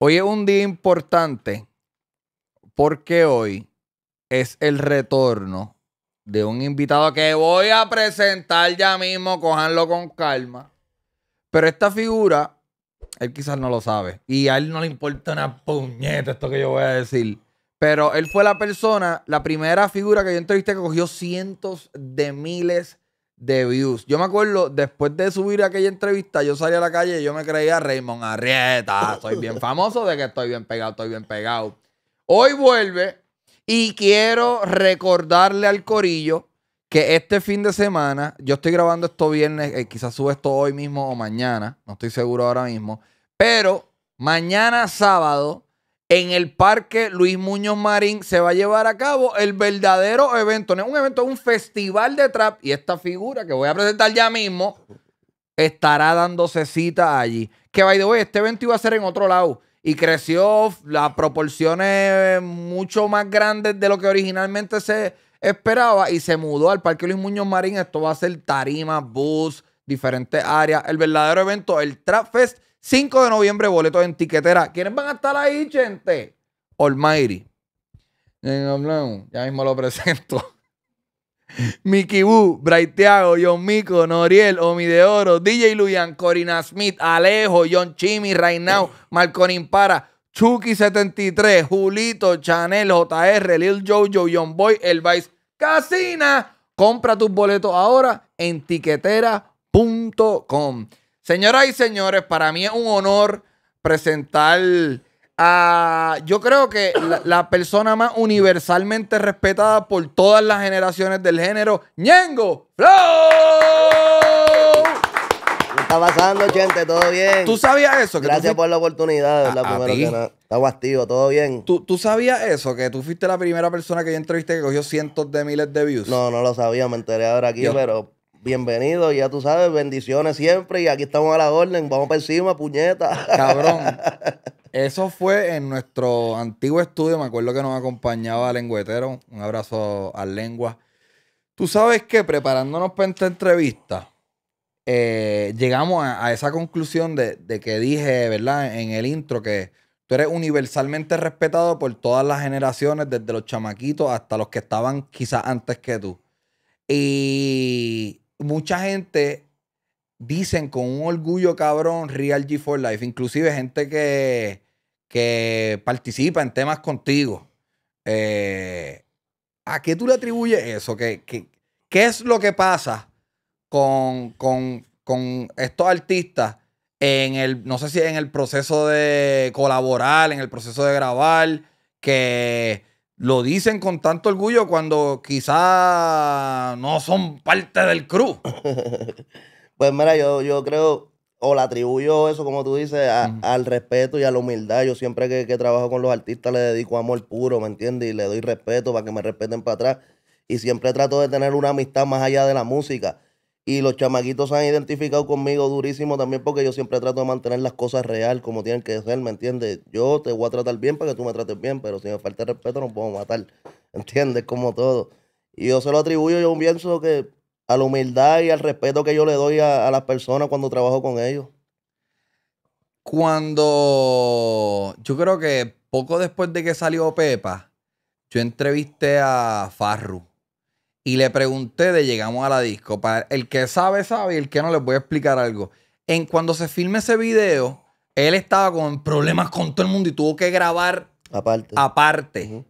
Hoy es un día importante porque hoy es el retorno de un invitado que voy a presentar ya mismo, cojanlo con calma. Pero esta figura, él quizás no lo sabe y a él no le importa una puñeta esto que yo voy a decir. Pero él fue la persona, la primera figura que yo entrevisté que cogió cientos de miles de views. Yo me acuerdo, después de subir aquella entrevista, yo salí a la calle y yo me creía Raymond Arrieta. Soy bien famoso de que estoy bien pegado, estoy bien pegado. Hoy vuelve y quiero recordarle al corillo que este fin de semana, yo estoy grabando esto viernes, eh, quizás sube esto hoy mismo o mañana, no estoy seguro ahora mismo, pero mañana sábado en el Parque Luis Muñoz Marín se va a llevar a cabo el verdadero evento. No es un evento, es un festival de trap. Y esta figura que voy a presentar ya mismo estará dándose cita allí. Que, by the way, este evento iba a ser en otro lado. Y creció las proporciones mucho más grandes de lo que originalmente se esperaba. Y se mudó al Parque Luis Muñoz Marín. Esto va a ser tarima, bus, diferentes áreas. El verdadero evento, el Trap Fest, 5 de noviembre, boletos en tiquetera. ¿Quiénes van a estar ahí, gente? Almighty. Eh, ya mismo lo presento. Mickey Boo, Braiteago, John Mico, Noriel, Omi de Oro, DJ Luyan, Corina Smith, Alejo, John Chimi, Reinao, Marcon Impara, Chucky73, Julito, Chanel, JR, Lil Jojo, John Boy, El Vice, Casina. Compra tus boletos ahora en tiquetera.com. Señoras y señores, para mí es un honor presentar a, yo creo que la, persona más universalmente respetada por todas las generaciones del género, Ñengo Flow. ¿Qué está pasando, gente? ¿Todo bien? ¿Tú sabías eso? Gracias por la oportunidad, la primera que nada. ¿todo bien? ¿Tú, sabías eso? Que tú fuiste la primera persona que yo entrevisté que cogió cientos de miles de views. No, no lo sabía, me enteré ahora aquí, pero Bienvenido, ya tú sabes, bendiciones siempre y aquí estamos a la orden, vamos por encima, puñeta. Cabrón. Eso fue en nuestro antiguo estudio, me acuerdo que nos acompañaba Lengüetero, un abrazo a Lengua. Tú sabes que preparándonos para esta entrevista, eh, llegamos a, esa conclusión de, de, que dije, ¿verdad? En el intro que tú eres universalmente respetado por todas las generaciones, desde los chamaquitos hasta los que estaban quizás antes que tú. Y mucha gente dicen con un orgullo cabrón Real G4 Life, inclusive gente que, participa en temas contigo. Eh, ¿A qué tú le atribuyes eso? ¿Qué, es lo que pasa con, con, estos artistas en el, no sé si en el proceso de colaborar, en el proceso de grabar, que lo dicen con tanto orgullo cuando quizá no son parte del crew. pues mira, yo, yo creo, o le atribuyo eso, como tú dices, al respeto y a la humildad. Yo siempre que, que, trabajo con los artistas le dedico amor puro, ¿me entiendes? Y le doy respeto para que me respeten para atrás. Y siempre trato de tener una amistad más allá de la música. Y los chamaguitos se han identificado conmigo durísimo también porque yo siempre trato de mantener las cosas real como tienen que ser, ¿me entiendes? Yo te voy a tratar bien para que tú me trates bien, pero si me falta el respeto no puedo matar, ¿entiendes? Como todo. Y yo se lo atribuyo, yo pienso que a la humildad y al respeto que yo le doy a, a las personas cuando trabajo con ellos. Cuando yo creo que poco después de que salió Pepa, yo entrevisté a Farru y le pregunté de llegamos a la disco. Para el que sabe, sabe, y el que no, les voy a explicar algo. En cuando se filme ese video, él estaba con problemas con todo el mundo y tuvo que grabar aparte. aparte.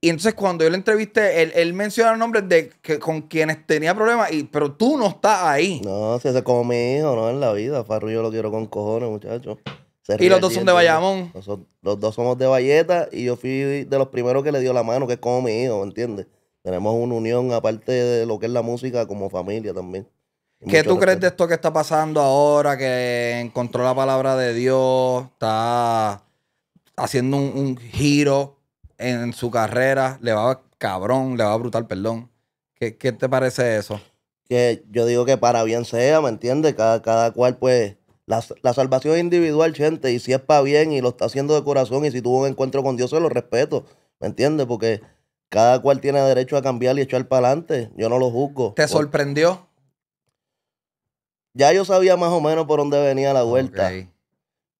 Y entonces cuando yo le entrevisté, él, él el nombres de que, con quienes tenía problemas, y, pero tú no estás ahí. No, si ese es como mi hijo, no en la vida. Farru yo lo quiero con cojones, muchachos. Y los dos son de Bayamón. Los, dos somos de Valleta y yo fui de los primeros que le dio la mano, que es como mi hijo, ¿entiendes? tenemos una unión aparte de lo que es la música como familia también. ¿Qué tú crees de esto que está pasando ahora, que encontró la palabra de Dios, está haciendo un, giro en su carrera, le va a, cabrón, le va a brutal, perdón? ¿Qué, te parece eso? Que yo digo que para bien sea, ¿me entiendes? Cada, cada cual, pues, la, la salvación es individual, gente, y si es para bien y lo está haciendo de corazón y si tuvo un encuentro con Dios, se lo respeto, ¿me entiendes? Porque cada cual tiene derecho a cambiar y echar para adelante. Yo no lo juzgo. ¿Te sorprendió? Ya yo sabía más o menos por dónde venía la vuelta.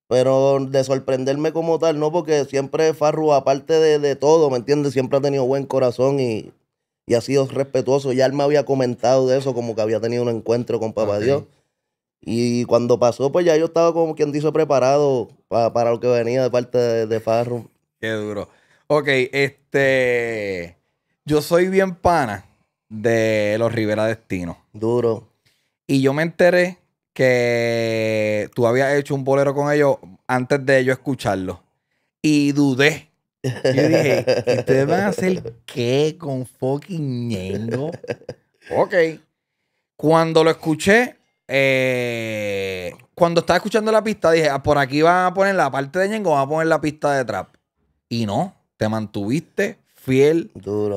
Pero de sorprenderme como tal, no, porque siempre Farru, aparte de, todo, ¿me entiendes? Siempre ha tenido buen corazón y, ha sido respetuoso. Ya él me había comentado de eso, como que había tenido un encuentro con Papá Dios. Y cuando pasó, pues ya yo estaba como quien dice preparado para lo que venía de parte de, de Farru. Qué duro. Ok, este. Yo soy bien pana de los Rivera Destino. Duro. Y yo me enteré que tú habías hecho un bolero con ellos antes de yo escucharlo. Y dudé. Yo dije, ustedes van a hacer qué con fucking Ñengo? Ok. Cuando lo escuché, eh, cuando estaba escuchando la pista, dije, ah, por aquí van a poner la parte de Ñengo, van a poner la pista de trap. Y no. Te mantuviste fiel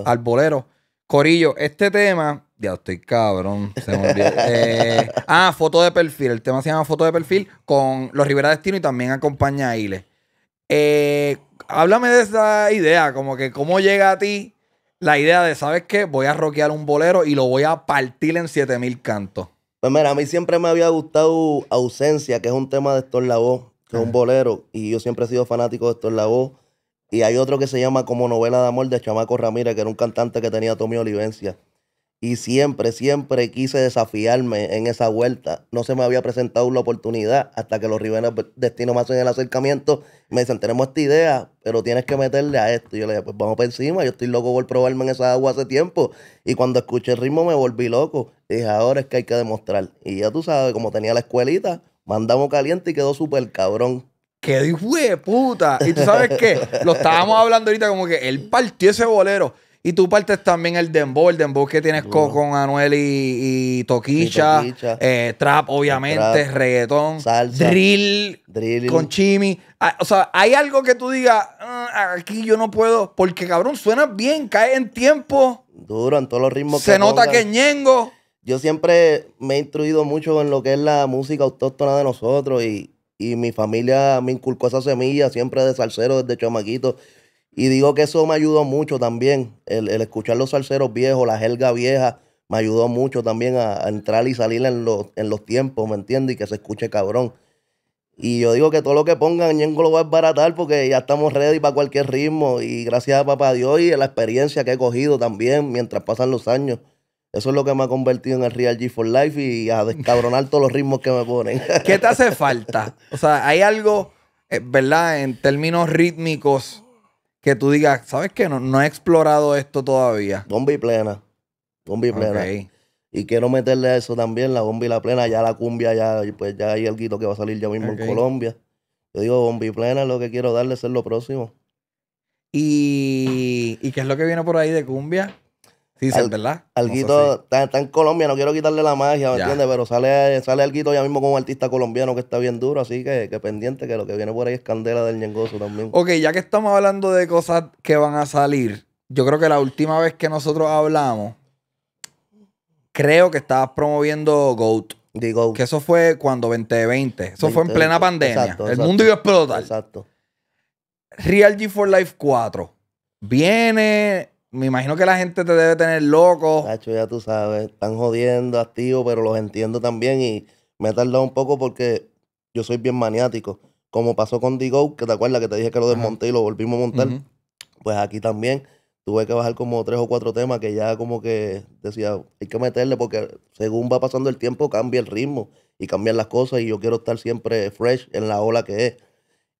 al bolero. Corillo, este tema. Ya estoy cabrón. Eh, ah, foto de perfil. El tema se llama Foto de perfil con los Rivera Destino y también acompaña a Ile. Eh, háblame de esa idea, como que cómo llega a ti la idea de, ¿sabes qué? Voy a rockear un bolero y lo voy a partir en 7000 cantos. Pues mira, a mí siempre me había gustado Ausencia, que es un tema de Héctor Lavoe, que es un bolero, y yo siempre he sido fanático de Héctor Lavoe. Y hay otro que se llama Como novela de amor de Chamaco Ramírez, que era un cantante que tenía Tommy Olivencia. Y siempre, siempre quise desafiarme en esa vuelta. No se me había presentado la oportunidad hasta que los Rivera Destino más en el acercamiento. Me dicen, tenemos esta idea, pero tienes que meterle a esto. Y yo le dije, pues vamos por encima. Yo estoy loco por probarme en esa agua hace tiempo. Y cuando escuché el ritmo me volví loco. dije, ahora es que hay que demostrar. Y ya tú sabes, como tenía la escuelita, mandamos caliente y quedó súper cabrón. ¡Qué hijo de puta. Y tú sabes qué, lo estábamos hablando ahorita como que él partió ese bolero. Y tú partes también el dembow, el dembow que tienes con, Anuel y, Toquicha, eh, trap obviamente, reggaetón, salsa, drill, drill, con Chimi. Ah, o sea, hay algo que tú digas, ah, aquí yo no puedo, porque cabrón, suena bien, cae en tiempo. Duro, en todos los ritmos. Se nota que ñengo. Yo siempre me he instruido mucho en lo que es la música autóctona de nosotros y y mi familia me inculcó esa semilla siempre de salsero desde chamaquito. Y digo que eso me ayudó mucho también, el, el escuchar los salseros viejos, la jerga vieja, me ayudó mucho también a, entrar y salir en los, tiempos, ¿me entiendes? Y que se escuche cabrón. Y yo digo que todo lo que pongan, en lo va a baratar porque ya estamos ready para cualquier ritmo. Y gracias a papá Dios y a la experiencia que he cogido también mientras pasan los años eso es lo que me ha convertido en el Real G for Life y a descabronar todos los ritmos que me ponen. ¿Qué te hace falta? O sea, hay algo, eh, ¿verdad? En términos rítmicos, que tú digas, ¿sabes qué? No, he explorado esto todavía. Bomba plena. Bomba plena. Y quiero meterle a eso también, la bomba y la plena, ya la cumbia, ya, pues ya hay algo que va a salir ya mismo en Colombia. Yo digo, bomba y plena lo que quiero darle, ser lo próximo. ¿Y, ¿Y qué es lo que viene por ahí de cumbia? Sí, ¿verdad? Alguito, está, en Colombia, no quiero quitarle la magia, ¿me entiendes? Pero sale, sale Alguito ya mismo como un artista colombiano que está bien duro, así que, que pendiente que lo que viene por ahí es candela del ñengoso también. Ok, ya que estamos hablando de cosas que van a salir, yo creo que la última vez que nosotros hablamos, creo que estabas promoviendo GOAT. The Goat. Que eso fue cuando 2020. Eso fue en plena pandemia. El mundo iba a explotar. Exacto. Real G 4 Life 4. Viene, me imagino que la gente te debe tener loco. Hacho ya tú sabes, están jodiendo, activo, pero los entiendo también y me he tardado un poco porque yo soy bien maniático. Como pasó con Digo, que te acuerdas que te dije que lo desmonté y lo volvimos a montar. Pues aquí también tuve que bajar como tres o cuatro temas que ya como que decía, hay que meterle porque según va pasando el tiempo cambia el ritmo y cambian las cosas y yo quiero estar siempre fresh en la ola que es.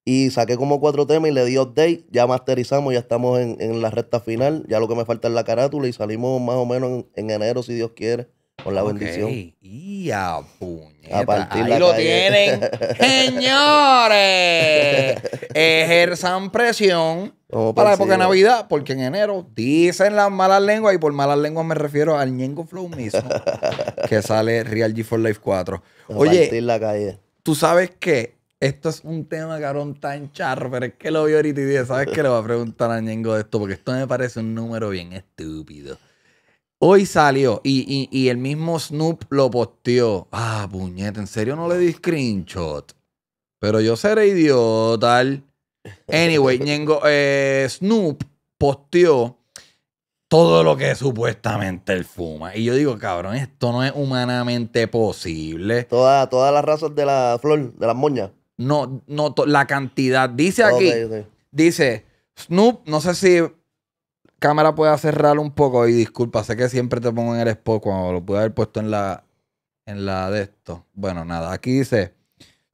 Y saqué como cuatro temas y le di update. Ya masterizamos, ya estamos en, la recta final. Ya lo que me falta es la carátula y salimos más o menos en, enero, si Dios quiere. Con la bendición. Y a puñeta. A partir Ahí lo tienen. Señores, ejerzan presión para la época de Navidad, porque en enero dicen las malas lenguas, y por malas lenguas me refiero al Ñengo Flow mismo, que sale Real G 4 Life 4. Oye, tú sabes que esto es un tema, cabrón, tan charro, pero es que lo vi ahorita y dije, ¿sabes qué? Le va a preguntar a Ñengo de esto, porque esto me parece un número bien estúpido. Hoy salió y, el mismo Snoop lo posteó. Ah, puñete, ¿en serio no le di screenshot? Pero yo seré idiota. Anyway, Ñengo, eh, Snoop posteó todo lo que supuestamente él fuma. Y yo digo, cabrón, esto no es humanamente posible. todas las razas de la flor, de las moñas. No, no, la cantidad. Dice aquí, dice, Snoop, no sé si cámara puede cerrar un poco y disculpa, sé que siempre te pongo en el spot cuando lo pude haber puesto en la, en la de esto. Bueno, nada, aquí dice,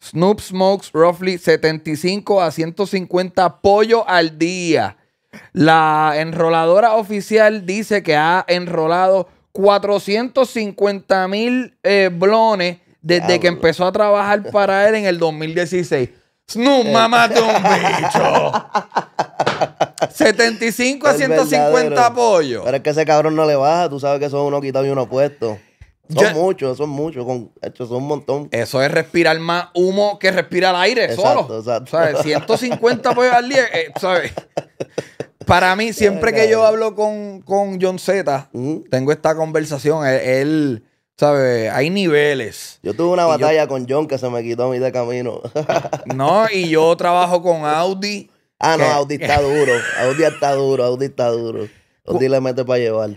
Snoop smokes roughly 75 a 150 pollo al día. La enroladora oficial dice que ha enrolado 450 mil eh, blones desde que empezó a trabajar para él en el 2016. ¡No, mamá de un bicho. 75 a 150 apoyos. Pero es que ese cabrón no le baja. Tú sabes que son uno quitado y uno puesto. Son muchos, son muchos. hecho, son un montón. Eso es respirar más humo que respirar aire solo. ¿Sabes? 150 apoyos al día. Eh, ¿Sabes? Para mí, siempre que yo hablo con, John Z, tengo esta conversación. él, ¿Sabes? Hay niveles. Yo tuve una batalla con John que se me quitó a mí de camino. no, y yo trabajo con Audi. Ah, no, Audi está duro. Audi está duro, Audi está duro. Audi le mete para llevar.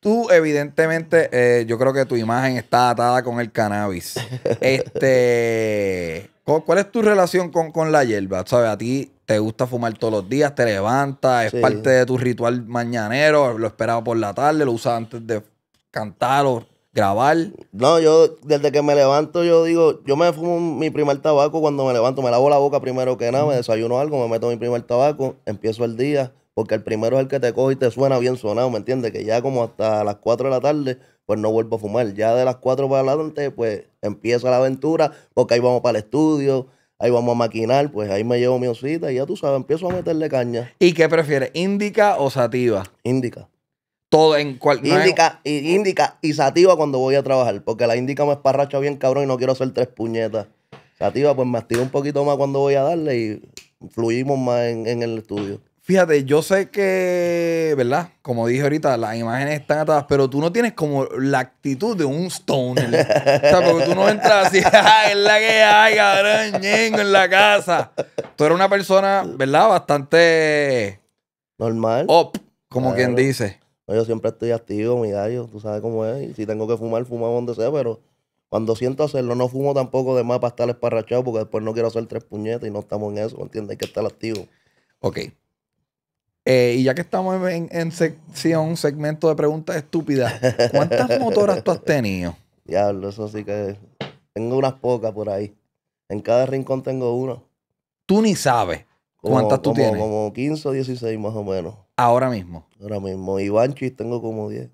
Tú, evidentemente, eh, yo creo que tu imagen está atada con el cannabis. este. ¿Cuál es tu relación con, con la hierba? ¿Sabes? A ti te gusta fumar todos los días, te levantas, es parte de tu ritual mañanero, lo esperaba por la tarde, lo usas antes de cantar o grabar? No, yo desde que me levanto, yo digo, yo me fumo mi primer tabaco cuando me levanto, me lavo la boca primero que nada, me desayuno algo, me meto mi primer tabaco, empiezo el día, porque el primero es el que te coge y te suena bien sonado, ¿me entiendes? Que ya como hasta las 4 de la tarde, pues no vuelvo a fumar. Ya de las 4 para adelante, pues empieza la aventura, porque ahí vamos para el estudio, ahí vamos a maquinar, pues ahí me llevo mi osita y ya tú sabes, empiezo a meterle caña. ¿Y qué prefieres, índica o sativa? Índica todo en cualquier. Indica, indica y sativa cuando voy a trabajar, porque la indica me esparracha bien cabrón y no quiero hacer tres puñetas. Sativa, pues me activa un poquito más cuando voy a darle y fluimos más en, el estudio. Fíjate, yo sé que, ¿verdad? Como dije ahorita, las imágenes están atadas, pero tú no tienes como la actitud de un stone o sea, porque tú no entras así, es la que hay, cabrón! en la casa! Tú eres una persona, ¿verdad? Bastante... Normal. Op, como quien dice yo siempre estoy activo, mi gallo, tú sabes cómo es. Y si tengo que fumar, fumo donde sea, pero cuando siento hacerlo, no fumo tampoco de más para estar esparrachado, porque después no quiero hacer tres puñetas y no estamos en eso, ¿entiendes? Hay que estar activo. Ok. Eh, y ya que estamos en, en sección, segmento de preguntas estúpidas, ¿cuántas motoras tú has tenido? Diablo, eso sí que. Tengo unas pocas por ahí. En cada rincón tengo una. Tú ni sabes. ¿Cuántas tú tienes? Como 15 o 16 más o menos. Ahora mismo. Ahora mismo. Y Banchis tengo como 10.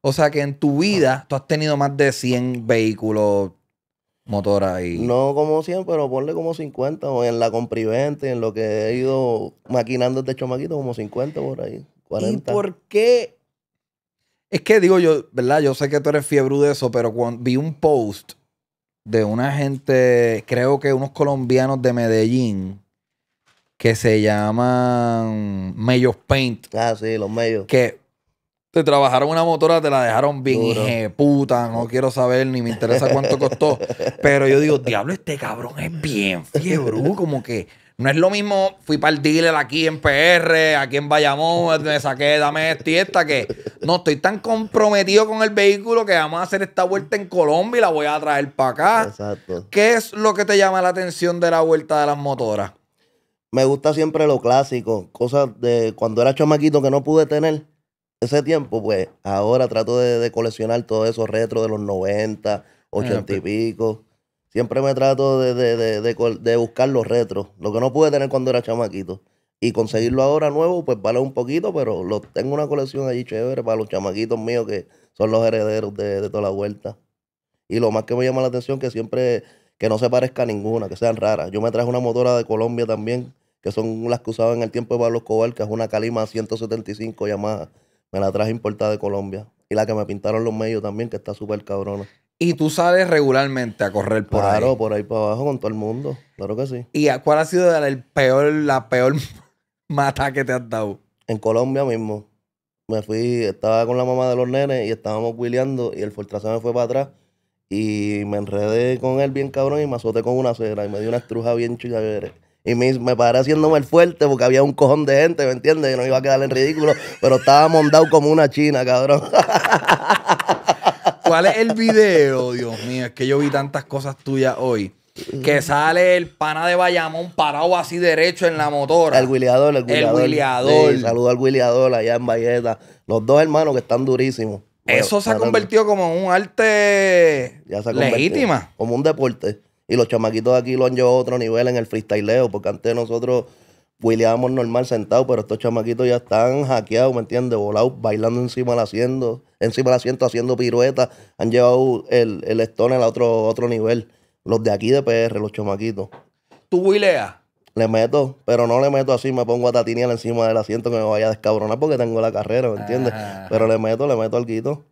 O sea que en tu vida ah. tú has tenido más de 100 vehículos motor ahí. No como 100, pero ponle como 50. O en la comprivente, en lo que he ido maquinando este chomaquito, como 50 por ahí. 40. ¿Y por qué? Es que digo yo, ¿verdad? Yo sé que tú eres fiebre de eso, pero vi un post de una gente, creo que unos colombianos de Medellín, que se llaman Mellos Paint. Ah, sí, los medios Que te trabajaron una motora, te la dejaron bien puta, no quiero saber ni me interesa cuánto costó. pero yo digo, diablo, este cabrón es bien fiebre, uh, como que no es lo mismo, fui para el dealer aquí en PR, aquí en Bayamón, me saqué, dame esta y esta, que no estoy tan comprometido con el vehículo que vamos a hacer esta vuelta en Colombia y la voy a traer para acá. Exacto. ¿Qué es lo que te llama la atención de la vuelta de las motoras? me gusta siempre lo clásico, cosas de cuando era chamaquito que no pude tener ese tiempo, pues ahora trato de, coleccionar todos esos retros de los 90, 80 ah, y pico. Siempre me trato de, buscar los retros, lo que no pude tener cuando era chamaquito. Y conseguirlo ahora nuevo, pues vale un poquito, pero lo, tengo una colección allí chévere para los chamaquitos míos que son los herederos de, toda la vuelta. Y lo más que me llama la atención que siempre, que no se parezca ninguna, que sean raras. Yo me traje una motora de Colombia también, que son las que usaban en el tiempo de Pablo Escobar, que es una Calima 175 llamada Me la traje importada de Colombia. Y la que me pintaron los medios también, que está súper cabrona. Y tú sales regularmente a correr por ahí. Claro, por ahí para abajo con todo el mundo. Claro que sí. ¿Y cuál ha sido el peor, la peor mata que te has dado? En Colombia mismo. Me fui, estaba con la mamá de los nenes y estábamos buileando y el Fortraza me fue para atrás y me enredé con él bien cabrón y me azoté con una cera y me dio una estruja bien chévere y me, paré haciéndome el fuerte porque había un cojón de gente, ¿me entiendes? Y no iba a quedar en ridículo, pero estaba mondado como una china, cabrón. ¿Cuál es el video? Dios mío, es que yo vi tantas cosas tuyas hoy. Que sale el pana de Bayamón parado así derecho en la motora. El Williador, el Williador. El Williador. Sí, saludo al Williador allá en Valleta. Los dos hermanos que están durísimos. Eso se ha convertido como un arte ya legítima. Como un deporte. Y los chamaquitos aquí lo han llevado a otro nivel en el freestyleo, porque antes nosotros huileábamos normal sentados, pero estos chamaquitos ya están hackeados, ¿me entiendes? Volados, bailando encima del asiento, encima del asiento haciendo piruetas. Han llevado el, el Stone a otro, otro nivel. Los de aquí de PR, los chamaquitos. ¿Tú huileas? Le meto, pero no le meto así, me pongo a tatinear encima del asiento que me vaya a descabronar porque tengo la carrera, ¿me entiendes? Ah. Pero le meto, le meto al guito.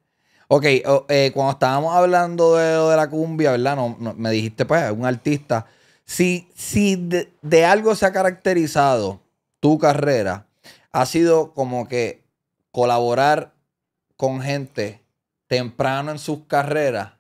Ok, eh, cuando estábamos hablando de, la cumbia, ¿verdad? No, me dijiste, pues, un artista. Si, si de, algo se ha caracterizado tu carrera, ha sido como que colaborar con gente temprano en sus carreras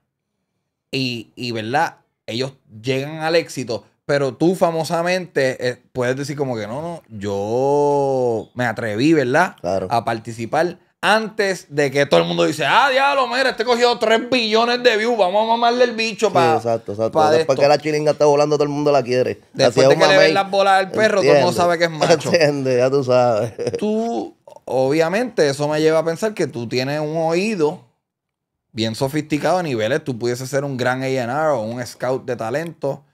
y, ¿verdad? Ellos llegan al éxito, pero tú famosamente eh, puedes decir como que no, no, yo me atreví, ¿verdad? Claro. A participar antes de que todo el mundo dice, ah, diablo, mira, este cogió 3 billones de views, vamos a mamarle el bicho para. Exacto, exacto. Después que la chilinga está volando, todo el mundo la quiere. Después de que le ven las bolas al perro, todo el mundo sabe que es macho. Entiende, ya tú sabes. Tú, obviamente, eso me lleva a pensar que tú tienes un oído bien sofisticado a niveles. Tú pudieses ser un gran AR o un scout de talento.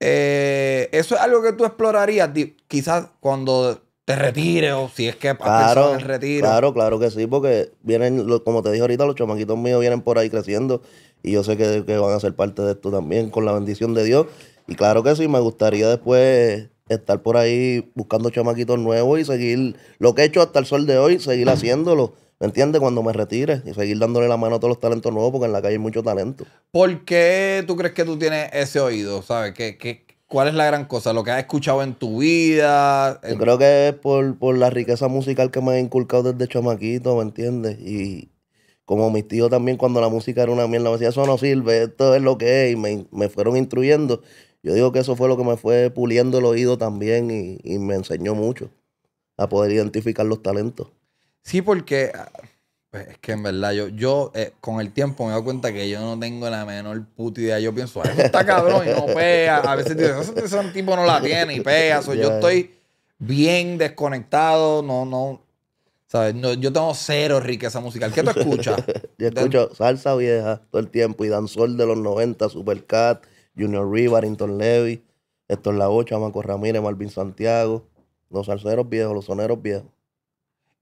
Eh, eso es algo que tú explorarías, quizás cuando te retire o si es que claro, el retiro. Claro, claro que sí, porque vienen, como te dije ahorita, los chamaquitos míos vienen por ahí creciendo y yo sé que, van a ser parte de esto también con la bendición de Dios. Y claro que sí, me gustaría después estar por ahí buscando chamaquitos nuevos y seguir lo que he hecho hasta el sol de hoy, seguir haciéndolo. ¿Me entiendes? Cuando me retire y seguir dándole la mano a todos los talentos nuevos, porque en la calle hay mucho talento. ¿Por qué tú crees que tú tienes ese oído? ¿Sabes? ¿Qué, qué, ¿Cuál es la gran cosa? ¿Lo que has escuchado en tu vida? Yo creo que es por, la riqueza musical que me ha inculcado desde chamaquito, ¿me entiendes? Y como mis tíos también, cuando la música era una mierda, me decían, eso no sirve, esto es lo que es, y me, fueron instruyendo. Yo digo que eso fue lo que me fue puliendo el oído también y, y me enseñó mucho a poder identificar los talentos. Sí, porque pues, es que en verdad, yo, eh, con el tiempo me he dado cuenta que yo no tengo la menor puta idea. Yo pienso, eso está cabrón y no pega A veces dicen ese, tipo no la tiene y pega Yo estoy bien desconectado, no, no. ¿Sabes? yo tengo cero riqueza musical. ¿Qué tú escuchas? yo escucho salsa vieja todo el tiempo y danzol de los 90, Supercat, Junior Reeve, Arrington Levy, Héctor ocho Marco Ramírez, Marvin Santiago, los salseros viejos, los soneros viejos.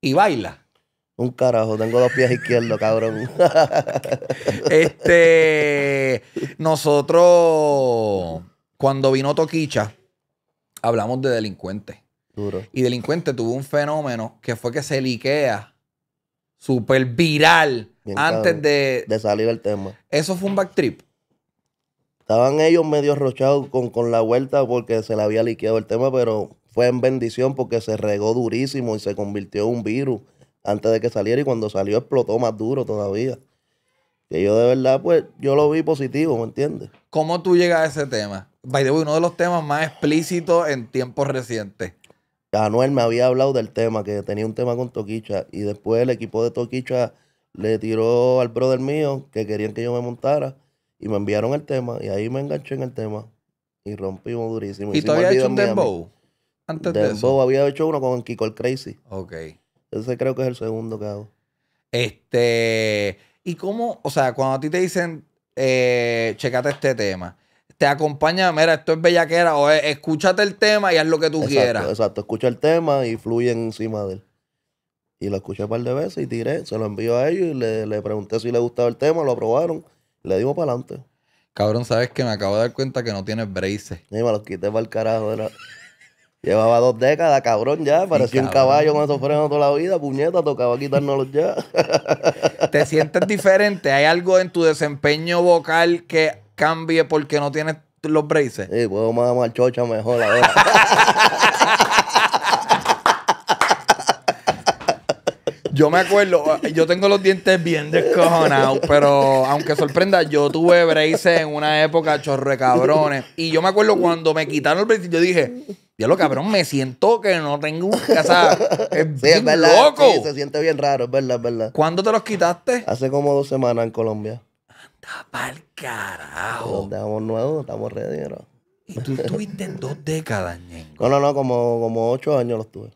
¿Y baila? Un carajo, tengo dos pies izquierdos, cabrón. este, nosotros, cuando vino Toquicha, hablamos de delincuente Duro. Y delincuente tuvo un fenómeno que fue que se liquea súper viral antes de... De salir el tema. Eso fue un back trip. Estaban ellos medio arrochados con, con la vuelta porque se le había liqueado el tema, pero fue en bendición porque se regó durísimo y se convirtió en un virus antes de que saliera y cuando salió explotó más duro todavía. Que yo de verdad, pues, yo lo vi positivo, ¿me entiendes? ¿Cómo tú llegas a ese tema? By the way, uno de los temas más explícitos en tiempos recientes. Anuel me había hablado del tema, que tenía un tema con Toquicha. Y después el equipo de Toquicha le tiró al brother mío que querían que yo me montara. Y me enviaron el tema. Y ahí me enganché en el tema. Y rompimos durísimo. ¿Y tú habías hecho un Dembow? Antes de eso. había hecho uno con Kiko el Crazy. Ok. Ese creo que es el segundo que hago. Este. ¿Y cómo? O sea, cuando a ti te dicen, eh, checate este tema, te acompaña, mira, esto es bellaquera, o escúchate el tema y haz lo que tú quieras. Exacto, escucha el tema y fluye encima de él. Y lo escuché un par de veces y tiré, se lo envío a ellos y le, le pregunté si le gustaba el tema, lo aprobaron, le dimos para adelante. Cabrón, ¿sabes que me acabo de dar cuenta que no tienes braces? ni me los quité para el carajo. la Llevaba dos décadas, cabrón, ya. Parecía un caballo con esos frenos toda la vida. Puñeta, tocaba quitárnoslos ya. ¿Te sientes diferente? ¿Hay algo en tu desempeño vocal que cambie porque no tienes los braces? Sí, puedo más chocha mejor ahora. Yo me acuerdo, ah, yo tengo los dientes bien descojonados, pero aunque sorprenda, yo tuve braces en una época chorre cabrones. Y yo me acuerdo cuando me quitaron el braces, yo dije, ya lo cabrón, me siento que no tengo. un es loco. se siente bien raro, es verdad, es verdad. ¿Cuándo te los quitaste? Hace como dos semanas en Colombia. Anda pa'l carajo. Estamos nuevos, estamos ready, Y tú estuviste en dos décadas, No, no, no, como, como ocho años los tuve.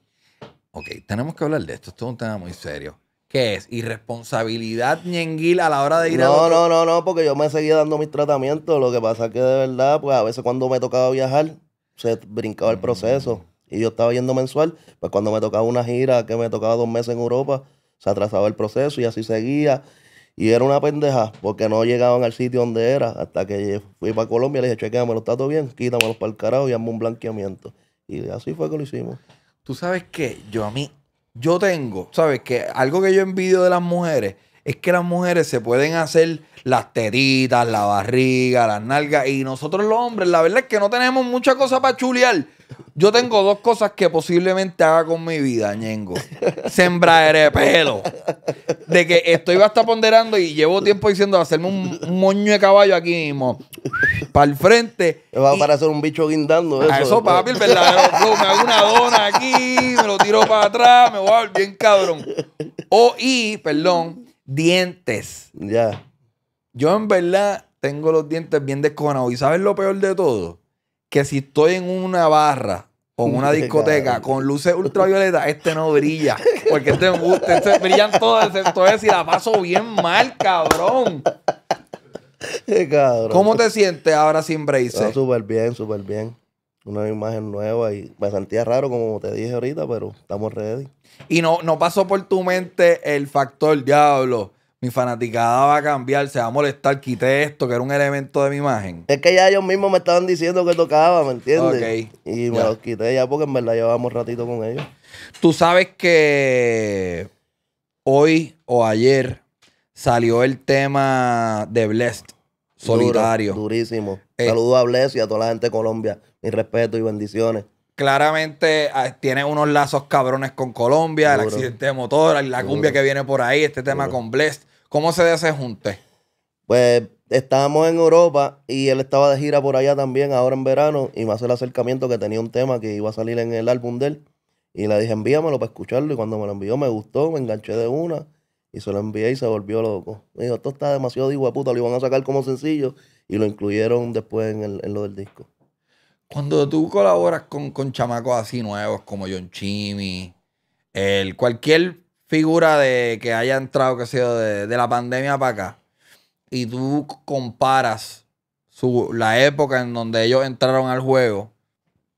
Ok, tenemos que hablar de esto. Esto es un tema muy serio. ¿Qué es? ¿Irresponsabilidad ñenguil a la hora de ir a No, no, no, no, porque yo me seguía dando mis tratamientos. Lo que pasa es que de verdad, pues a veces cuando me tocaba viajar, se brincaba el mm. proceso. Y yo estaba yendo mensual, pues cuando me tocaba una gira, que me tocaba dos meses en Europa, se atrasaba el proceso y así seguía. Y era una pendeja, porque no llegaban al sitio donde era, hasta que fui para Colombia, le dije, chequeame, está todo bien, quítamelo para el carajo y hazme un blanqueamiento. Y así fue que lo hicimos tú sabes que yo a mí, yo tengo, ¿sabes? Que algo que yo envidio de las mujeres es que las mujeres se pueden hacer las teritas, la barriga, las nalgas. Y nosotros los hombres, la verdad es que no tenemos mucha cosa para chulear. Yo tengo dos cosas que posiblemente haga con mi vida, ñengo. sembraré de pelo de que estoy va a ponderando y llevo tiempo diciendo hacerme un, moño de caballo aquí mismo. Para el frente. va a parecer un bicho guindando. Ah, eso, eso papi, el verdadero Me hago una dona aquí, me lo tiro para atrás, me voy a ver bien cabrón. O y, perdón, dientes. Ya. Yo en verdad tengo los dientes bien desconados ¿Y sabes lo peor de todo? Que si estoy en una barra con una discoteca con luces ultravioletas, este no brilla. Porque este, este brillan todas, excepto ese y la paso bien mal, cabrón. ¿Cómo te sientes ahora sin Bracer? súper bien, súper bien. Una imagen nueva y me sentía raro, como te dije ahorita, pero estamos ready. Y no, no pasó por tu mente el factor diablo mi fanaticada va a cambiar, se va a molestar, quité esto, que era un elemento de mi imagen. Es que ya ellos mismos me estaban diciendo que tocaba, ¿me entiendes? Okay. Y me los quité ya porque en verdad llevábamos ratito con ellos. Tú sabes que hoy o ayer salió el tema de Blessed, solitario. durísimo. Saludo eh, Saludos a Blessed y a toda la gente de Colombia. Mi respeto y bendiciones claramente ah, tiene unos lazos cabrones con Colombia, el accidente de motor, la cumbia que viene por ahí, este tema con Blessed. ¿Cómo se desajunte? junte? Pues estábamos en Europa y él estaba de gira por allá también, ahora en verano, y me hace el acercamiento que tenía un tema que iba a salir en el álbum de él. Y le dije, envíamelo para escucharlo. Y cuando me lo envió, me gustó, me enganché de una. Y se lo envié y se volvió loco. Me dijo, esto está demasiado de puta, lo iban a sacar como sencillo. Y lo incluyeron después en, el, lo del disco. Cuando tú colaboras con, con chamacos así nuevos como John Chimmy, el, cualquier figura de que haya entrado, que sea de, de la pandemia para acá, y tú comparas su, la época en donde ellos entraron al juego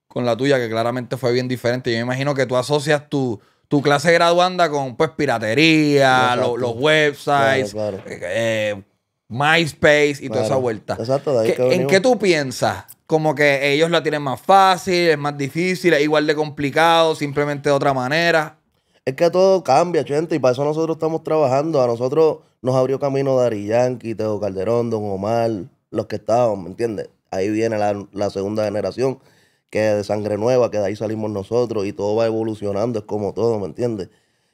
con la tuya, que claramente fue bien diferente, yo me imagino que tú asocias tu, tu clase graduanda con pues piratería, los, websites, eh, eh, MySpace y toda esa vuelta. Exacto, ¿En qué tú piensas? Como que ellos la tienen más fácil, es más difícil, es igual de complicado, simplemente de otra manera. Es que todo cambia, gente, y para eso nosotros estamos trabajando. A nosotros nos abrió camino Dari Yankee, Teo Calderón, Don Omar, los que estaban, ¿me entiendes? Ahí viene la, segunda generación, que es de sangre nueva, que de ahí salimos nosotros y todo va evolucionando, es como todo, ¿me entiendes?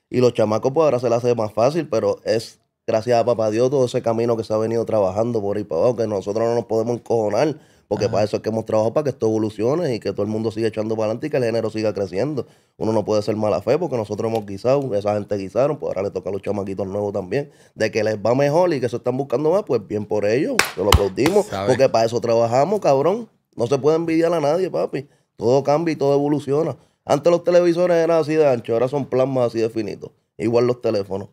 Y los chamacos, pues ahora se la hace más fácil, pero es gracias a Papá Dios todo ese camino que se ha venido trabajando por ahí para abajo, que nosotros no nos podemos encojonar porque para eso es que hemos trabajado, para que esto evolucione y que todo el mundo siga echando para adelante y que el género siga creciendo. Uno no puede ser mala fe porque nosotros hemos guisado, esa gente guisaron, pues ahora le toca a los chamaquitos nuevos también. De que les va mejor y que se están buscando más, pues bien por ellos, se lo aplaudimos. Porque para eso trabajamos, cabrón. No se puede envidiar a nadie, papi. Todo cambia y todo evoluciona. Antes los televisores eran así de ancho, ahora son plasmas así de finitos. Igual los teléfonos.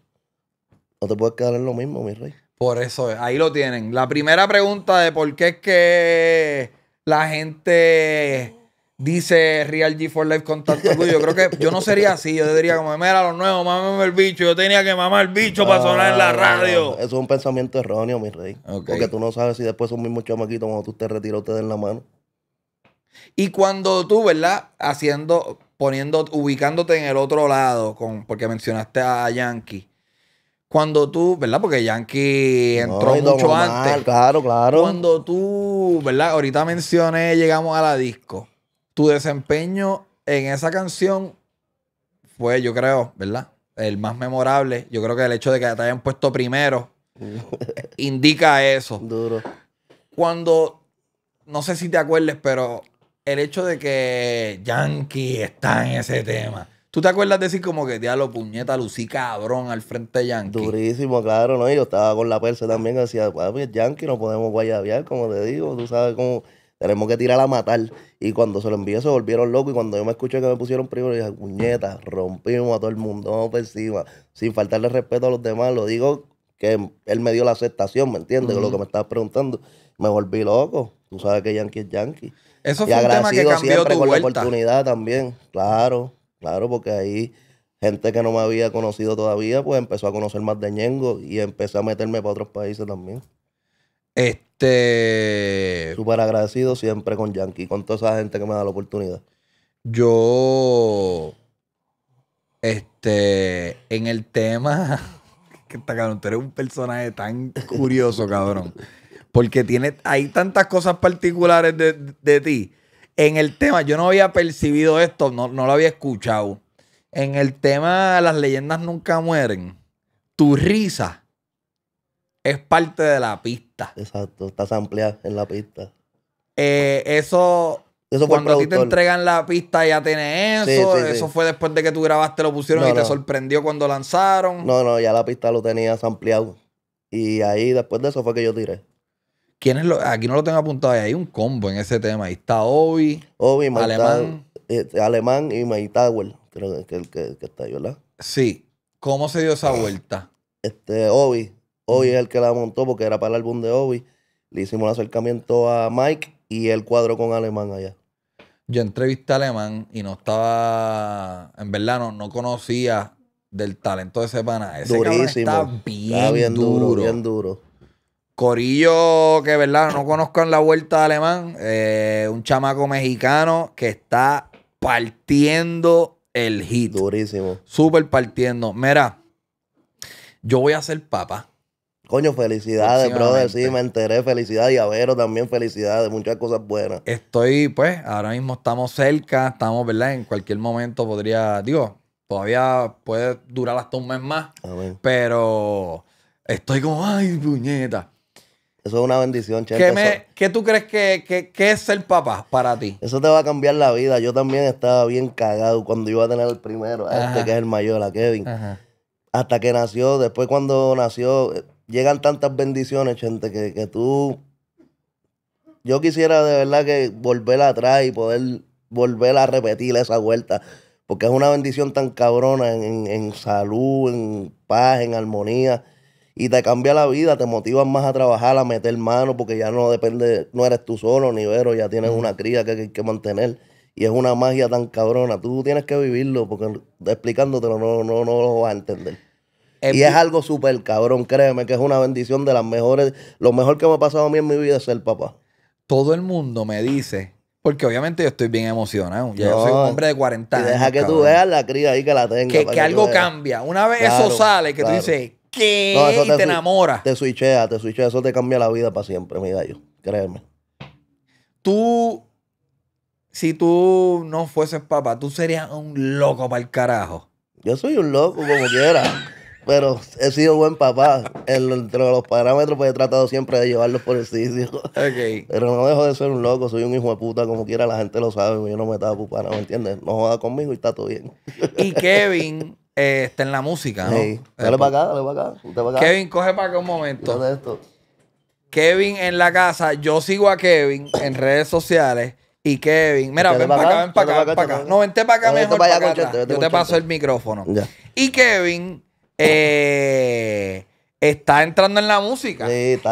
No te puedes quedar en lo mismo, mi rey. Por eso, ahí lo tienen. La primera pregunta de por qué es que la gente dice Real G for Life con tanto Yo creo que yo no sería así. Yo diría como, mira, lo nuevo, mámame el bicho. Yo tenía que mamar el bicho para ah, sonar en la radio. Eso es un pensamiento erróneo, mi rey. Porque tú no sabes si después son mismos chamaquitos cuando tú te retiras, te den la mano. Y cuando tú, ¿verdad? Haciendo, poniendo, ubicándote en el otro lado, con, porque mencionaste a Yankee. Cuando tú, ¿verdad? Porque Yankee entró mucho antes. Claro, claro. Cuando tú, ¿verdad? Ahorita mencioné, llegamos a la disco. Tu desempeño en esa canción fue, yo creo, ¿verdad? El más memorable. Yo creo que el hecho de que te hayan puesto primero indica eso. Duro. Cuando, no sé si te acuerdes, pero el hecho de que Yankee está en ese tema ¿Tú te acuerdas de decir como que, diablo, puñeta, lucí cabrón al frente de Yankee? Durísimo, claro, ¿no? yo estaba con la persa también, decía, papi, Yankee no podemos guayabiar, como te digo, tú sabes cómo tenemos que tirar a matar. Y cuando se lo envié se volvieron locos. Y cuando yo me escuché que me pusieron primero, dije, puñeta, rompimos a todo el mundo, vamos por encima, sin faltarle respeto a los demás. Lo digo que él me dio la aceptación, ¿me entiendes? que Lo que me estabas preguntando. Me volví loco. Tú sabes que Yankee es Yankee. Eso fue y un tema que cambió siempre con la oportunidad también, claro. Claro, porque ahí gente que no me había conocido todavía, pues empezó a conocer más de Ñengo y empecé a meterme para otros países también. Este. Súper agradecido siempre con Yankee, con toda esa gente que me da la oportunidad. Yo. Este. En el tema. Que está cabrón, tú eres un personaje tan curioso, cabrón. Porque tiene, hay tantas cosas particulares de, de ti en el tema, yo no había percibido esto, no, lo había escuchado. En el tema Las leyendas nunca mueren, tu risa es parte de la pista. Exacto, estás ampliada en la pista. Eh, eso, cuando a ti te entregan la pista ya tiene eso. eso fue después de que tú grabaste, lo pusieron y te sorprendió cuando lanzaron. No, no, ya la pista lo tenías ampliado. Y ahí después de eso fue que yo tiré aquí no lo tengo apuntado, hay un combo en ese tema. Ahí está Obi, Obi Alemán. Eh, Alemán y Maytawel, creo que que, está ahí, ¿verdad? Sí. ¿Cómo se dio esa vuelta? Este, Obi. Obi es el que la montó porque era para el álbum de Obi. Le hicimos el acercamiento a Mike y el cuadro con Alemán allá. Yo entrevisté a Alemán y no estaba, en verdad no, conocía del talento de ese pana. Ese Durísimo. está bien, duro, duro. Bien duro. Corillo, que verdad, no conozcan la vuelta de alemán. Eh, un chamaco mexicano que está partiendo el hit. Durísimo. Súper partiendo. Mira, yo voy a ser papa. Coño, felicidades, brother. Sí, me enteré. Felicidades. Y a Vero también, felicidades. Muchas cosas buenas. Estoy, pues, ahora mismo estamos cerca. Estamos, ¿verdad? En cualquier momento podría, digo, todavía puede durar hasta un mes más. Pero estoy como, ay, puñeta. Eso es una bendición, Chente. ¿Qué, me, tú crees que, es ser papá para ti? Eso te va a cambiar la vida. Yo también estaba bien cagado cuando iba a tener el primero, este que es el mayor, a Kevin. Hasta que nació, después cuando nació, llegan tantas bendiciones, Chente, que, tú... Yo quisiera de verdad que volver atrás y poder volver a repetir esa vuelta. Porque es una bendición tan cabrona en salud, en paz, en armonía y te cambia la vida, te motivas más a trabajar, a meter mano, porque ya no depende, no eres tú solo, ni vero, ya tienes una cría que hay que mantener. Y es una magia tan cabrona. Tú tienes que vivirlo, porque explicándotelo no, no, lo vas a entender. Y es algo súper cabrón, créeme, que es una bendición de las mejores. Lo mejor que me ha pasado a mí en mi vida es ser papá. Todo el mundo me dice porque obviamente yo estoy bien emocionado. yo soy un hombre de 40 años. Y deja que tú veas la cría ahí que la tenga. Que, algo cambia. Una vez eso sale, que tú dices, y te, enamora. Te switchea, te switchea. Eso te cambia la vida para siempre, mi gallo. Créeme. Tú, si tú no fueses papá, tú serías un loco para el carajo. Yo soy un loco como quiera. Pero he sido buen papá. entre los parámetros, pues he tratado siempre de llevarlos por el sitio. Pero no dejo de ser un loco, soy un hijo de puta, como quiera la gente lo sabe. Yo no me estaba pupando ¿me entiendes? No joda conmigo y está todo bien. Y Kevin, eh, está en la música, ¿no? Eh, dale para pues, acá, dale para acá. acá. Kevin, coge para acá un momento. Kevin en la casa, yo sigo a Kevin en redes sociales y Kevin, mira, ven para acá, ven para acá, ven para acá. No, vente para acá mejor. yo te paso el micrófono. Y Kevin eh, está entrando en la música.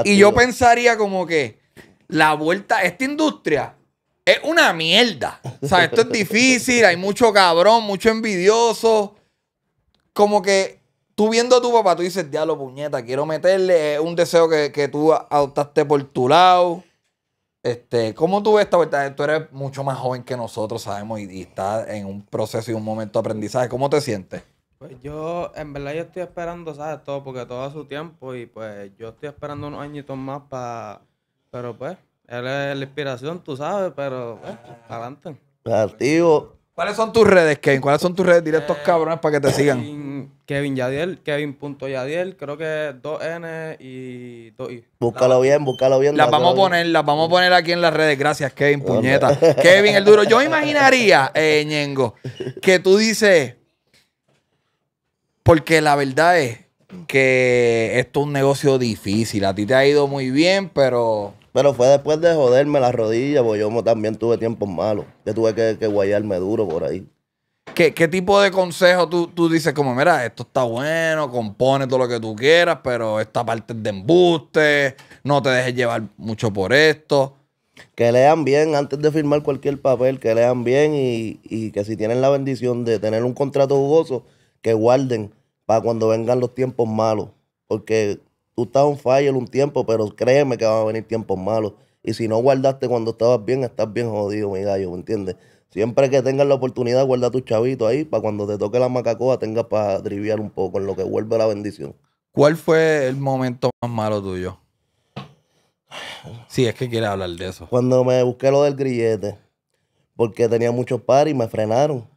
y yo pensaría como que la vuelta, esta industria es una mierda. O sea, esto es difícil, hay mucho cabrón, mucho envidioso como que tú viendo a tu papá, tú dices, diablo, puñeta, quiero meterle un deseo que, tú adoptaste por tu lado. Este, ¿Cómo tú ves esta Tú eres mucho más joven que nosotros, sabemos, y, estás en un proceso y un momento de aprendizaje. ¿Cómo te sientes? Pues yo, en verdad, yo estoy esperando, ¿sabes? Todo, porque todo a su tiempo, y pues yo estoy esperando unos añitos más para. Pero pues, él es la inspiración, tú sabes, pero pues, adelante. Activo. ¿Cuáles son tus redes, Ken? ¿Cuáles son tus redes directos, eh, cabrones, para que te sigan? Kevin, Kevin Yadiel, Kevin.yadiel, creo que 2N y 2I. Búscalo bien, búscalo bien. Las vamos a poner, vamos a poner aquí en las redes. Gracias, Kevin, puñeta. Kevin, el duro. Yo imaginaría, eh, Ñengo, que tú dices, porque la verdad es que esto es un negocio difícil. A ti te ha ido muy bien, pero... Pero fue después de joderme las rodillas, porque yo también tuve tiempos malos. Yo tuve que, que guayarme duro por ahí. ¿Qué, tipo de consejo tú, dices como, mira, esto está bueno, compone todo lo que tú quieras, pero esta parte es de embuste, no te dejes llevar mucho por esto? Que lean bien antes de firmar cualquier papel, que lean bien y, que si tienen la bendición de tener un contrato jugoso, que guarden para cuando vengan los tiempos malos. Porque tú estás un en un tiempo, pero créeme que van a venir tiempos malos. Y si no guardaste cuando estabas bien, estás bien jodido, mi gallo, ¿me entiendes? Siempre que tengas la oportunidad, guarda tu tus chavitos ahí para cuando te toque la macacoa tengas para triviar un poco en lo que vuelve la bendición. ¿Cuál fue el momento más malo tuyo? Sí, es que quieres hablar de eso. Cuando me busqué lo del grillete, porque tenía muchos par y me frenaron.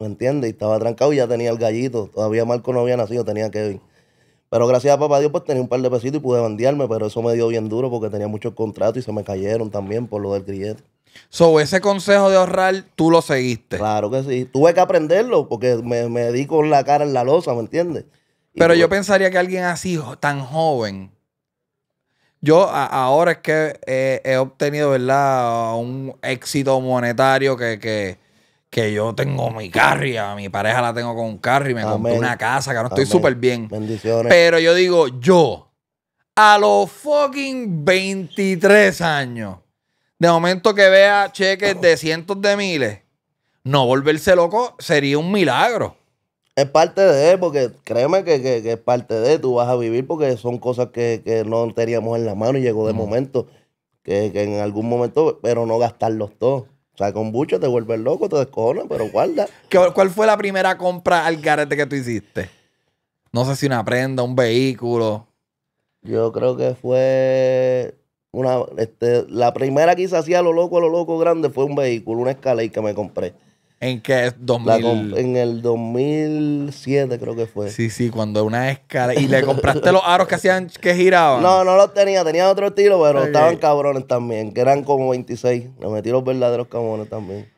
¿Me entiendes? Y estaba trancado y ya tenía el gallito. Todavía Marco no había nacido, tenía Kevin. Pero gracias a papá Dios, pues tenía un par de pesitos y pude bandearme, pero eso me dio bien duro porque tenía muchos contratos y se me cayeron también por lo del grillete sobre ese consejo de ahorrar, tú lo seguiste. Claro que sí. Tuve que aprenderlo porque me, me di con la cara en la losa, ¿me entiendes? Pero yo pensaría que alguien así, tan joven, yo ahora es que he obtenido, ¿verdad? Un éxito monetario que, yo tengo mi carry, a mi pareja la tengo con un y me compré una casa, que no estoy súper bien. Bendiciones. Pero yo digo, yo, a los fucking 23 años, de momento que vea cheques de cientos de miles, no volverse loco sería un milagro. Es parte de, porque créeme que, que, es parte de, tú vas a vivir porque son cosas que, no teníamos en la mano y llegó de momento, que, en algún momento, pero no gastarlos todos. O sea, con bucho te vuelves loco, te descojonas, pero guarda. ¿Cuál fue la primera compra al garete que tú hiciste? No sé si una prenda, un vehículo. Yo creo que fue una, este, la primera que hice así a lo loco, a lo loco grande fue un vehículo, una Escalade que me compré. ¿En qué? 2000... en el 2007 creo que fue. Sí, sí, cuando una escala... ¿Y le compraste los aros que hacían que giraban? No, no los tenía. Tenía otro estilo, pero estaban cabrones también, que eran como 26. Me metí los verdaderos cabrones también.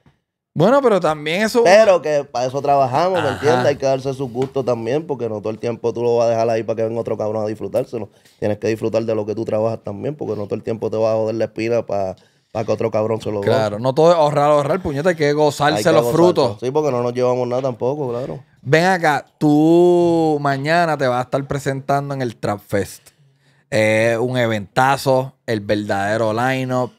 Bueno, pero también eso. Pero que para eso trabajamos, ¿me entiendes? Hay que darse su gusto también, porque no todo el tiempo tú lo vas a dejar ahí para que venga otro cabrón a disfrutárselo. Tienes que disfrutar de lo que tú trabajas también, porque no todo el tiempo te vas a joder la espina para que otro cabrón se lo Claro, no todo es ahorrar, ahorrar, puñeta, hay que gozarse los frutos. Sí, porque no nos llevamos nada tampoco, claro. Ven acá, tú mañana te vas a estar presentando en el Trap Fest. un eventazo, el verdadero lineup.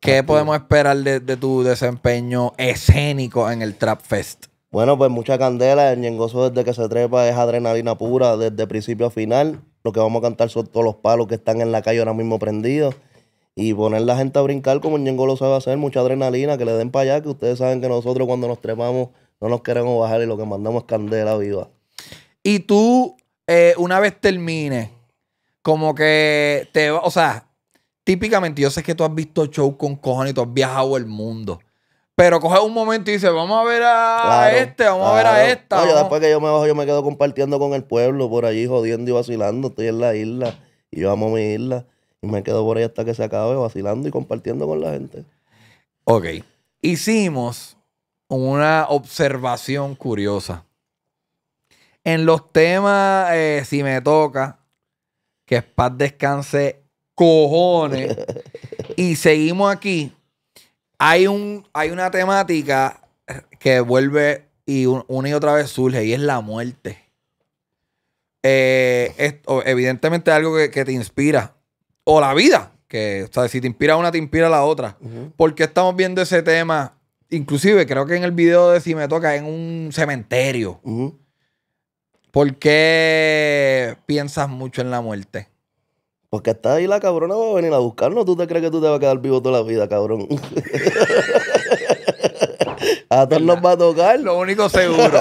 ¿Qué podemos esperar de, tu desempeño escénico en el Trap Fest? Bueno, pues mucha candela. El ñengoso desde que se trepa es adrenalina pura desde principio a final. Lo que vamos a cantar son todos los palos que están en la calle ahora mismo prendidos. Y poner la gente a brincar como el ñengo lo sabe hacer, mucha adrenalina, que le den para allá, que ustedes saben que nosotros cuando nos trepamos no nos queremos bajar y lo que mandamos es candela viva. Y tú, eh, una vez termine, como que te o sea, típicamente yo sé que tú has visto show con cojones, tú has viajado el mundo. Pero coge un momento y dice, vamos a ver a este, vamos a ver a esta. Oye, después que yo me bajo, yo me quedo compartiendo con el pueblo por allí, jodiendo y vacilando. Estoy en la isla y yo amo mi isla. Y me quedo por ahí hasta que se acabe vacilando y compartiendo con la gente. Ok. Hicimos una observación curiosa. En los temas, eh, si me toca, que Paz descanse cojones y seguimos aquí. Hay, un, hay una temática que vuelve y una y otra vez surge y es la muerte. Eh, esto, evidentemente algo que, te inspira. O la vida. Que, si te inspira una, te inspira la otra. porque estamos viendo ese tema? Inclusive, creo que en el video de Si me toca en un cementerio. ¿Por qué piensas mucho en la muerte? Porque está ahí la cabrona va a venir a buscarnos. ¿Tú te crees que tú te vas a quedar vivo toda la vida, cabrón? a todos nos va a tocar. Lo único seguro.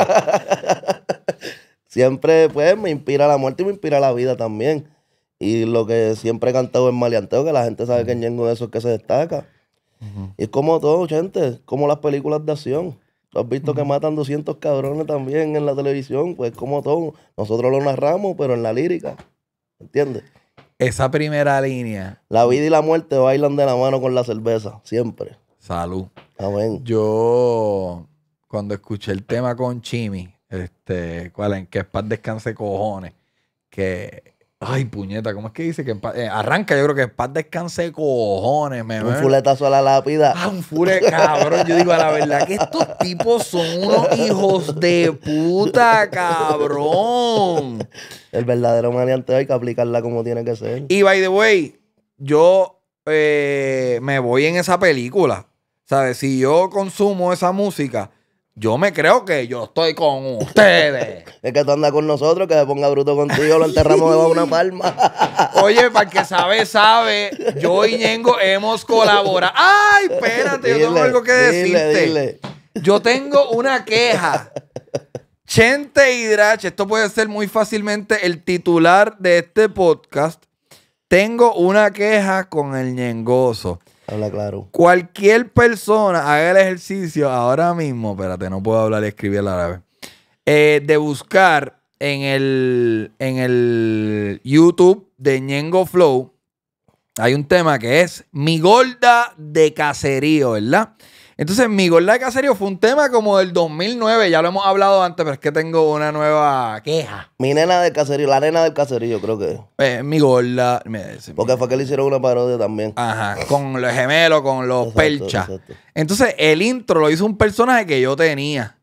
siempre, pues, me inspira la muerte y me inspira la vida también. Y lo que siempre he cantado en malianteo que la gente sabe que uno de esos que se destaca. Y es como todo, gente, como las películas de acción. Tú has visto que matan 200 cabrones también en la televisión, pues como todo. Nosotros lo narramos, pero en la lírica. ¿Entiendes? Esa primera línea. La vida y la muerte bailan de la mano con la cerveza, siempre. Salud. Amén. Yo, cuando escuché el tema con Chimi, este, cual en que es paz descanse cojones, que Ay, puñeta, ¿cómo es que dice? que eh, Arranca, yo creo que paz descanse cojones, me Un eh. fuletazo a la lápida. Ah, un fule, cabrón. Yo digo, a la verdad que estos tipos son unos hijos de puta, cabrón. El verdadero maniante hay que aplicarla como tiene que ser. Y by the way, yo eh, me voy en esa película. ¿Sabes? Si yo consumo esa música, yo me creo que yo estoy con ustedes. es que tú andas con nosotros, que se ponga bruto contigo, lo enterramos debajo de una palma. Oye, para el que sabe, sabe, yo y Ñengo hemos colaborado. ¡Ay, espérate! yo tengo algo que decirte. Yo tengo una queja. Chente Hidrache, esto puede ser muy fácilmente el titular de este podcast. Tengo una queja con el ñengoso. Habla claro. Cualquier persona haga el ejercicio ahora mismo, espérate, no puedo hablar y escribir el árabe eh, de buscar en el, en el YouTube de Ñengo Flow, hay un tema que es Mi Gorda de Caserío, ¿verdad? Entonces, mi gorda de caserío fue un tema como del 2009. Ya lo hemos hablado antes, pero es que tengo una nueva queja. Mi nena de caserío, la nena del caserío, creo que. Eh, mi gorda. Porque fue que le hicieron una parodia también. Ajá, con los gemelos, con los perchas. Entonces, el intro lo hizo un personaje que yo tenía.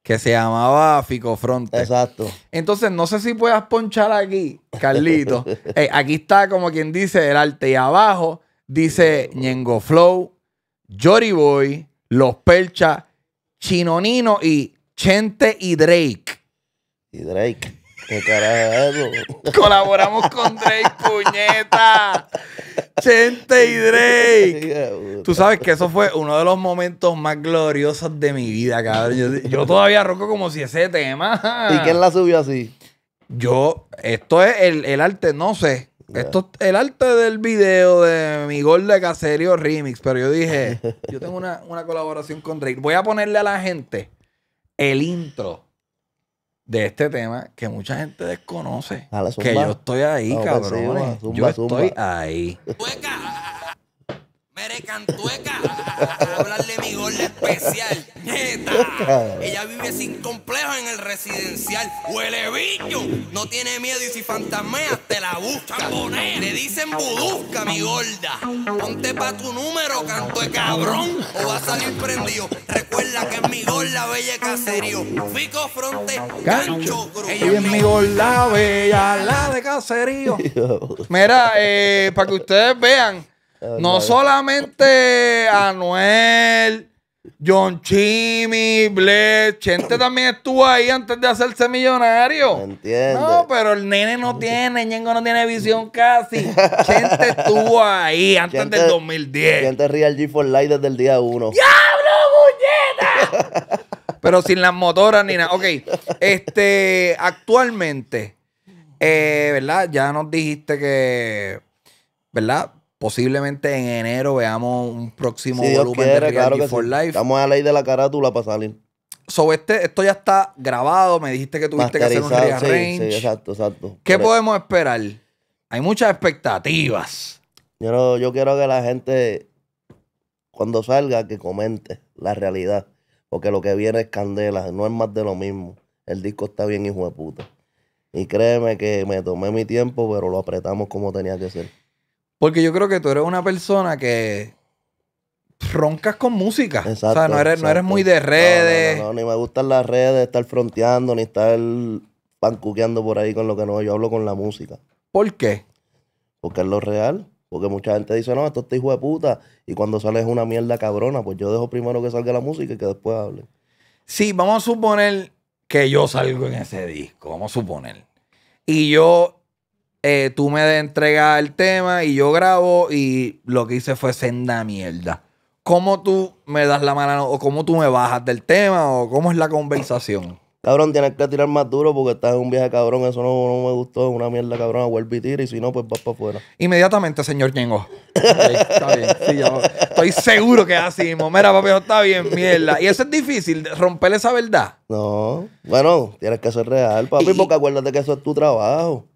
Que se llamaba Fico Fronte. Exacto. Entonces, no sé si puedas ponchar aquí, Carlito. Eh, aquí está, como quien dice, el arte. Y abajo dice Ñengo Flow, Jory Boy, los Percha, Chinonino y Chente y Drake. Y Drake. ¿Qué carajo? Colaboramos con Drake, puñeta. Chente y Drake. Tú sabes que eso fue uno de los momentos más gloriosos de mi vida, cabrón. Yo, todavía roco como si ese tema. ¿Y quién la subió así? Yo, esto es el, el arte, no sé. Esto el arte del video de mi gol de Caserio remix. Pero yo dije, yo tengo una, una, colaboración con Drake. Voy a ponerle a la gente el intro de este tema que mucha gente desconoce. Que yo estoy ahí, pues cabrones yo estoy ahí cantueca a, hablarle mi gorda especial. Neta. Ella vive sin complejo en el residencial. Huele bicho. No tiene miedo y si fantasmeas te la buscan Le dicen buduzca, mi gorda. Ponte pa' tu número, cantueca cabrón. O va a salir prendido. Recuerda que es mi gorda, bella caserío. Fico fronte, gancho, Ella es mi gorda, bella, la de caserío. Mira, eh, para que ustedes vean. Oh, no solamente Anuel, John Chimmy, Blech, gente también estuvo ahí antes de hacerse millonario. Entiendo. No, pero el nene no tiene, Ñengo no tiene visión casi. Chente estuvo ahí antes del 2010. Gente Real G4 Light desde el día uno. ¡Diablo, muñeca! pero sin las motoras ni nada. Ok, este, actualmente, eh, ¿verdad? Ya nos dijiste que, ¿verdad? Posiblemente en enero veamos un próximo volumen de for Life. Estamos a la ley de la carátula para salir. So, este, esto ya está grabado. Me dijiste que tuviste que hacer un rearrange. Sí, exacto, exacto. ¿Qué podemos esperar? Hay muchas expectativas. Yo, yo quiero que la gente, cuando salga, que comente la realidad. Porque lo que viene es candela, no es más de lo mismo. El disco está bien, hijo de puta. Y créeme que me tomé mi tiempo, pero lo apretamos como tenía que ser. Porque yo creo que tú eres una persona que roncas con música. Exacto, o sea, no eres, muy de redes. No, ni me gustan las redes, estar fronteando, ni estar pancuqueando por ahí con lo que no. Yo hablo con la música. ¿Por qué? Porque es lo real. Porque mucha gente dice, no, esto es hijo de puta. Y cuando sales una mierda cabrona. Pues yo dejo primero que salga la música y que después hable. Sí, vamos a suponer que yo salgo en ese disco. Vamos a suponer. Y yo eh, tú me entregas el tema y yo grabo y lo que hice fue senda mierda. ¿Cómo tú me das la mano o cómo tú me bajas del tema o cómo es la conversación? Cabrón, tienes que tirar más duro porque estás en un viaje cabrón. Eso no, me gustó. una mierda cabrón. Vuelve y tira. Y si no, pues vas para afuera. Inmediatamente, señor Ñengo. está bien. estoy seguro que así Mira, papi, está bien, mierda. Y eso es difícil, romper esa verdad. No. Bueno, tienes que ser real, papi, porque acuérdate que eso es tu trabajo.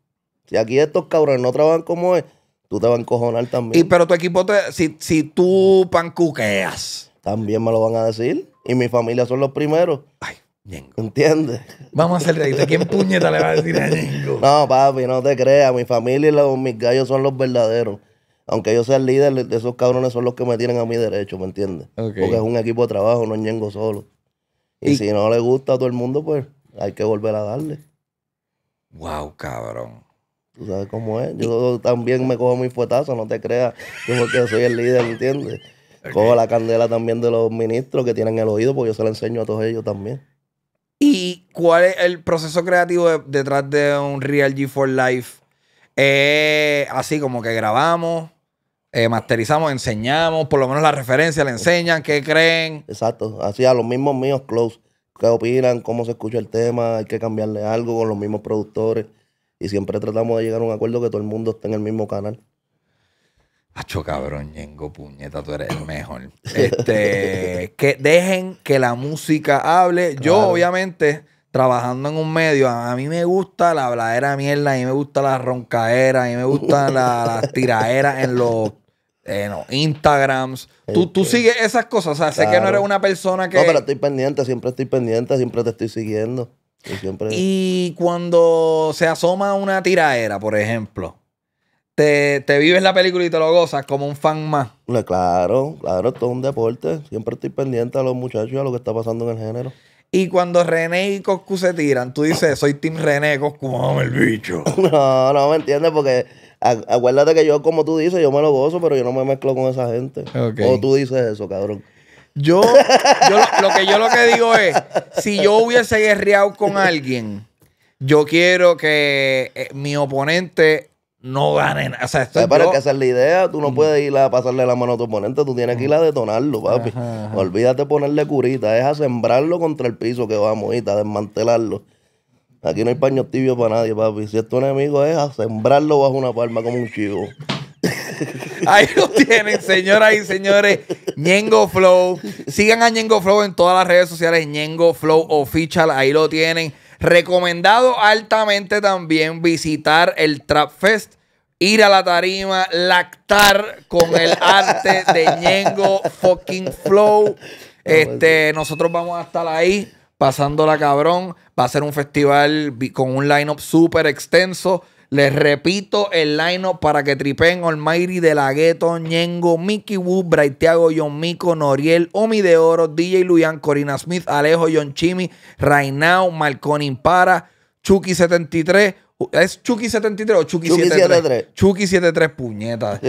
Si aquí estos cabrones no trabajan como es, tú te vas a encojonar también. Y pero tu equipo, te, si, tú pancuqueas. También me lo van a decir. Y mi familia son los primeros. Ay, Ñengo. ¿Entiendes? Vamos a hacer ¿a ¿Quién puñeta le va a decir a Ñengo? No, papi, no te creas. Mi familia y los, mis gallos son los verdaderos. Aunque yo sea el líder, de esos cabrones son los que me tienen a mi derecho, ¿me entiendes? Porque es un equipo de trabajo, no es Ñengo solo. Y, y si no le gusta a todo el mundo, pues hay que volver a darle. Wow, cabrón. Tú sabes cómo es. Yo también me cojo mi fuetazo, no te creas. Yo porque soy el líder, ¿entiendes? Cojo la candela también de los ministros que tienen el oído, porque yo se la enseño a todos ellos también. ¿Y cuál es el proceso creativo detrás de un Real G4 Life? Eh, así como que grabamos, eh, masterizamos, enseñamos, por lo menos la referencia le enseñan, qué creen. Exacto, así a los mismos míos close, qué opinan, cómo se escucha el tema, hay que cambiarle algo con los mismos productores. Y siempre tratamos de llegar a un acuerdo que todo el mundo esté en el mismo canal. Hacho cabrón, Ñengo, puñeta, tú eres el mejor. Este, que dejen que la música hable. Yo, obviamente, trabajando en un medio, a mí me gusta la habladera mierda, a mí me gusta la roncaera, a mí me gustan las tiraeras en los eh, Instagrams. Tú, este. sigues esas cosas. O sea, sé que no eres una persona que. No, pero estoy pendiente, siempre estoy pendiente, siempre te estoy siguiendo. Y cuando se asoma una tiraera, por ejemplo, te, te, vives la película y te lo gozas como un fan más. Claro, claro, esto es un deporte. Siempre estoy pendiente a los muchachos y a lo que está pasando en el género. Y cuando René y Coscu se tiran, tú dices, soy Team René, Coscu, el bicho. no, no me entiendes porque acuérdate que yo, como tú dices, yo me lo gozo, pero yo no me mezclo con esa gente. O tú dices eso, cabrón. Yo, lo, que yo lo que digo es, si yo hubiese guerreado con alguien, yo quiero que eh, mi oponente no gane nada. O sea, que esa la idea. Tú no mm. puedes ir a pasarle la mano a tu oponente. Tú tienes que ir a detonarlo, papi. Olvídate de ponerle curita. Es a sembrarlo contra el piso que vamos, y a desmantelarlo. Aquí no hay paño tibio para nadie, papi. Si es tu enemigo, es a sembrarlo bajo una palma como un chivo. Ahí lo tienen, señoras y señores. Ñengo Flow. Sigan a Ñengo Flow en todas las redes sociales. Ñengo Flow Official. Ahí lo tienen. Recomendado altamente también visitar el Trap Fest. Ir a la tarima, lactar con el arte de Ñengo fucking Flow. Este, nosotros vamos a estar ahí la cabrón. Va a ser un festival con un line-up súper extenso. Les repito el line para que tripen Almighty de la Gueto, Ñengo, Mickey Wood, Braithiago, John Mico, Noriel, Omi de Oro, DJ Luyan, Corina Smith, Alejo, John Chimi, Rainao, Malcón Impara, Chucky73, ¿Es Chucky73 o Chucky73? Chucky73, puñetas.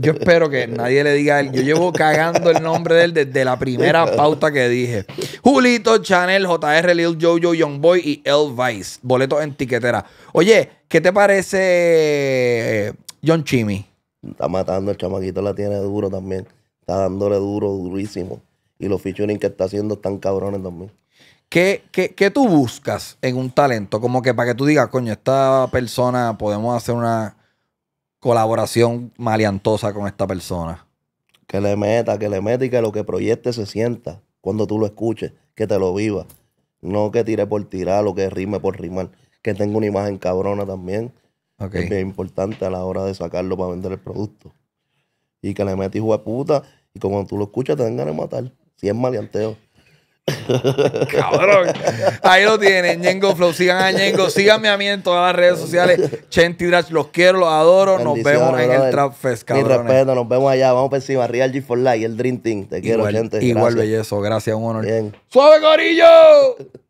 yo espero que nadie le diga él. Yo llevo cagando el nombre de él desde la primera pauta que dije. Julito, Chanel, JR, Lil Jojo, Young Boy y El Vice. Boletos en tiquetera. Oye, ¿Qué te parece eh, John Chimmy? Está matando, el chamaquito la tiene duro también. Está dándole duro, durísimo. Y los featuring que está haciendo están cabrones también. ¿Qué, tú buscas en un talento? Como que para que tú digas, coño, esta persona, podemos hacer una colaboración maleantosa con esta persona. Que le meta, que le meta y que lo que proyecte se sienta cuando tú lo escuches, que te lo viva. No que tire por tirar lo que rime por rimar que tenga una imagen cabrona también. que Es importante a la hora de sacarlo para vender el producto. Y que le metas hijo de puta y como tú lo escuchas te van a matar. Si es maleanteo. Cabrón. Ahí lo tienen, Ñengo Flow. Sigan a Ñengo, síganme a mí en todas las redes sociales. Chenti Drash, los quiero, los adoro. Nos vemos en el Trap Fest, cabrón. respeto, nos vemos allá. Vamos por encima. Real G Light y el Dream Team. Te quiero, gente. Igual bellezo, gracias, un honor. ¡Suave, gorillo!